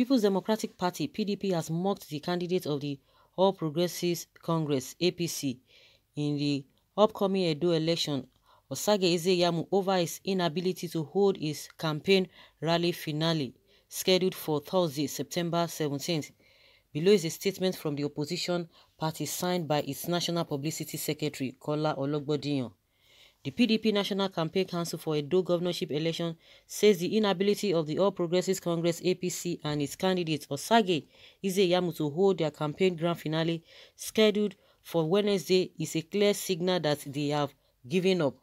People's Democratic Party (PDP) has mocked the candidate of the All Progressives Congress (APC) in the upcoming Edo election, Osage Ezeyamu, over his inability to hold his campaign rally finale scheduled for Thursday, September 17th. Below is a statement from the opposition party signed by its National Publicity Secretary, Kola Ologbodiyan. The PDP National Campaign Council for Edo governorship election says the inability of the All Progressives Congress APC and its candidate Osage Izeyamu to hold their campaign grand finale scheduled for Wednesday is a clear signal that they have given up.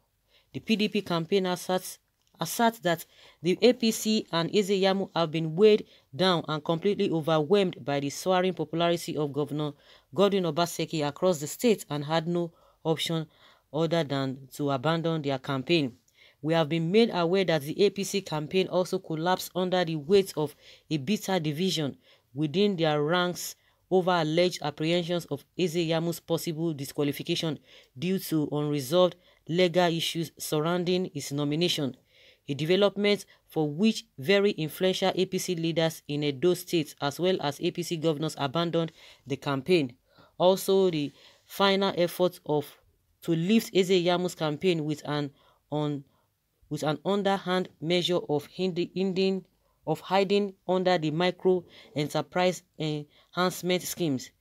The PDP campaign asserts, asserts that the APC and Izeyamu have been weighed down and completely overwhelmed by the soaring popularity of Governor Godwin Obaseki across the state and had no option other than to abandon their campaign. We have been made aware that the APC campaign also collapsed under the weight of a bitter division within their ranks over alleged apprehensions of Ezeyamu's possible disqualification due to unresolved legal issues surrounding his nomination, a development for which very influential APC leaders in Edo states as well as APC governors abandoned the campaign. Also, the final efforts of to lift Ezeyamu's campaign with an on with an underhand measure of hiding, of hiding under the micro enterprise enhancement schemes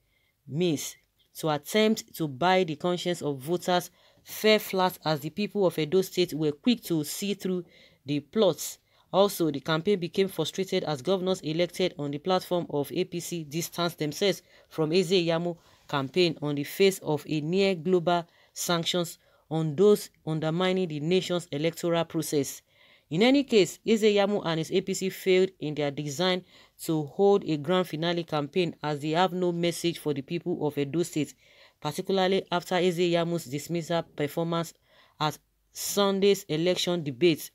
means to attempt to buy the conscience of voters Fair flat as the people of Edo State were quick to see through the plots. Also, the campaign became frustrated as governors elected on the platform of APC distanced themselves from Ezeyamu campaign on the face of a near global sanctions on those undermining the nation's electoral process. In any case, Ezeyamu and his APC failed in their design to hold a grand finale campaign as they have no message for the people of Edo State, particularly after Ezeyamu's dismissal performance at Sunday's election debate,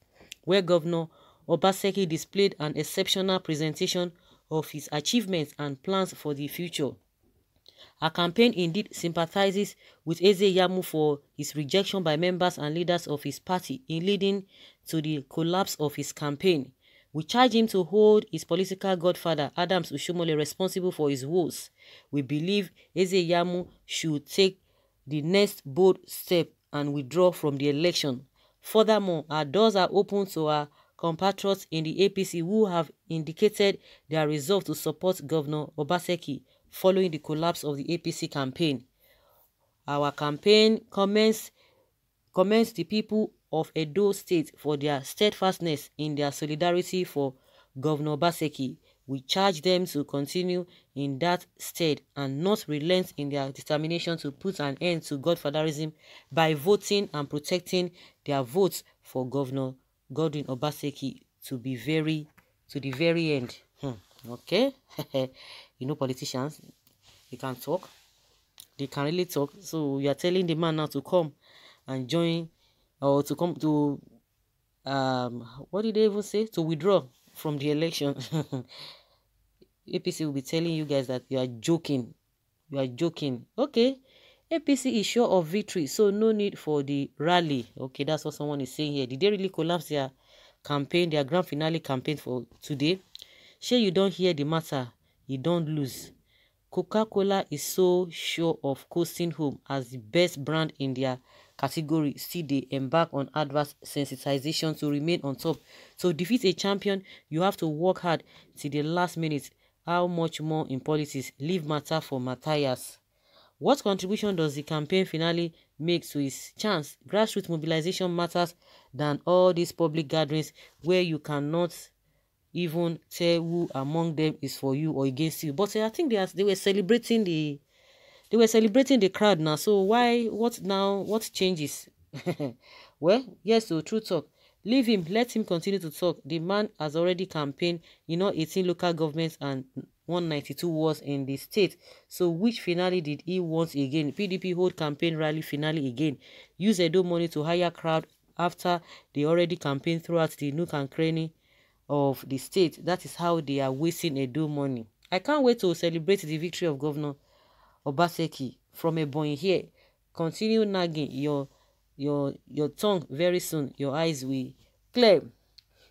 where Governor Obaseki displayed an exceptional presentation of his achievements and plans for the future. Her campaign indeed sympathizes with Eze Yamu for his rejection by members and leaders of his party in leading to the collapse of his campaign. We charge him to hold his political godfather Adams Ushumole responsible for his woes. We believe Eze Yamu should take the next bold step and withdraw from the election. Furthermore, our doors are open to our compatriots in the APC who have indicated their resolve to support Governor Obaseki following the collapse of the APC campaign. Our campaign commends, commends the people of Edo State for their steadfastness in their solidarity for Governor Baseki. We charge them to continue in that stead and not relent in their determination to put an end to godfatherism by voting and protecting their votes for Governor Godwin Obaseki to be very to the very end. Hmm. Okay. you know politicians they can talk they can really talk so you are telling the man now to come and join or to come to um what did they even say to withdraw from the election apc will be telling you guys that you are joking you are joking okay apc is sure of victory so no need for the rally okay that's what someone is saying here did they really collapse their campaign their grand finale campaign for today sure you don't hear the matter you don't lose. Coca-Cola is so sure of coasting home as the best brand in their category. See, they embark on adverse sensitization to remain on top. So defeat a champion, you have to work hard till the last minute. How much more in politics? Leave matter for Matthias. What contribution does the campaign finale make to his chance? Grassroots mobilization matters than all these public gatherings where you cannot even tell who among them is for you or against you. But eh, I think they are, they were celebrating the they were celebrating the crowd now. So why what now? What changes? well, yes, so true talk. Leave him, let him continue to talk. The man has already campaigned you know, 18 local governments and 192 was in the state. So which finale did he want again? PDP hold campaign rally finale again. Use Edo money to hire crowd after they already campaigned throughout the nook and cranny of the state. That is how they are wasting a Edo money. I can't wait to celebrate the victory of Governor Obaseki from Ebonyi here. Continue nagging your your your tongue very soon. Your eyes will clear.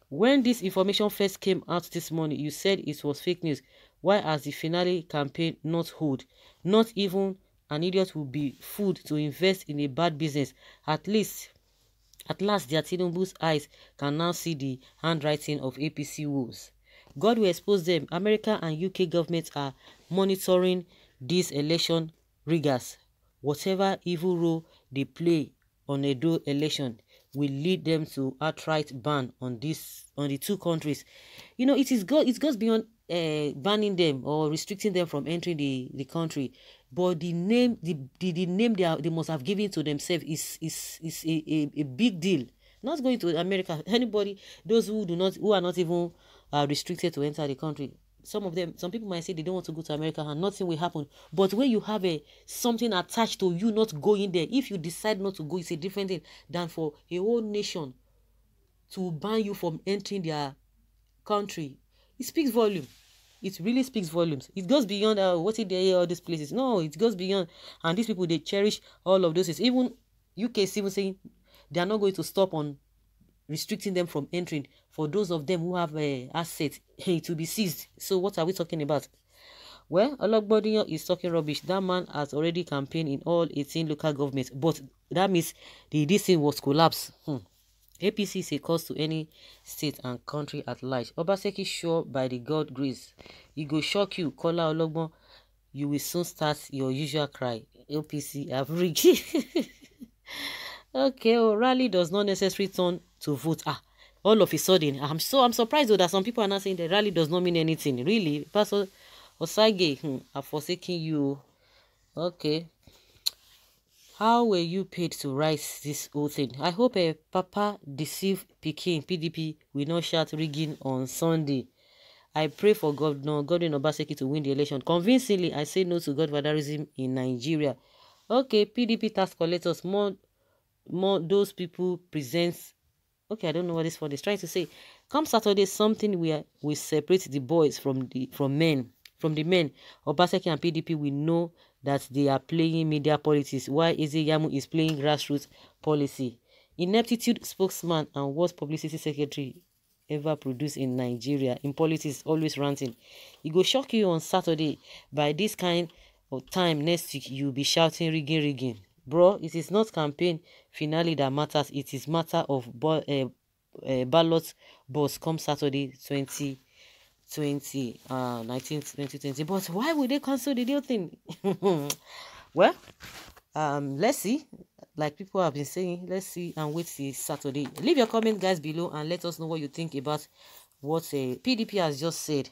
When this information first came out this morning, you said it was fake news. Why has the finale campaign not hold? Not even an idiot would be fooled to invest in a bad business. At least at last, the Tinubu's eyes can now see the handwriting of APC woes. God will expose them. America and UK governments are monitoring these election riggers. Whatever evil role they play on a dual election will lead them to outright ban on this on the two countries. You know, it is God. It goes beyond uh, banning them or restricting them from entering the the country but the name the, the, the name they, are, they must have given to themselves is is is a, a, a big deal not going to america anybody those who do not who are not even uh, restricted to enter the country some of them some people might say they don't want to go to america and nothing will happen but when you have a something attached to you not going there if you decide not to go it's a different thing than for a whole nation to ban you from entering their country it speaks volume it really speaks volumes. It goes beyond uh, what there? all these places. No, it goes beyond. And these people, they cherish all of those things. Even UK is even saying they are not going to stop on restricting them from entering. For those of them who have uh, assets, hey, to be seized. So what are we talking about? Well, Olagbodiyan is talking rubbish. That man has already campaigned in all 18 local governments. But that means the DC was collapsed. Hmm. APC is a curse to any state and country at large. Obaseki sure by the God grace. It go shock you, Call Kola Ologbon. You will soon start your usual cry. APC average. okay, well, oh, rally does not necessarily turn to vote. Ah, all of a sudden, I'm so I'm surprised though that some people are not saying that rally does not mean anything. Really, Pastor Osage, hmm, I'm forsaking you. Okay. How were you paid to write this whole thing? I hope a eh, Papa deceived Peking PDP will not shout rigging on Sunday. I pray for God, no God in Obaseki to win the election. Convincingly, I say no to godfatherism in Nigeria. Okay, PDP task collectors, more, more those people presents. Okay, I don't know what this for. They're trying to say, come Saturday, something where we separate the boys from the from men, from the men. Obaseki and PDP will know that they are playing media politics it Yamu is playing grassroots policy. Ineptitude spokesman and worst publicity secretary ever produced in Nigeria in politics always ranting. It will shock you on Saturday. By this kind of time next week, you'll be shouting rigging, rigging. Bro, it is not campaign finale that matters. It is matter of bo- uh, uh, ballot boss come Saturday 20- 20, uh, 19, 2020. But why would they cancel the deal thing? well, um, let's see. Like people have been saying, let's see and wait see Saturday. Leave your comment, guys, below and let us know what you think about what uh, PDP has just said.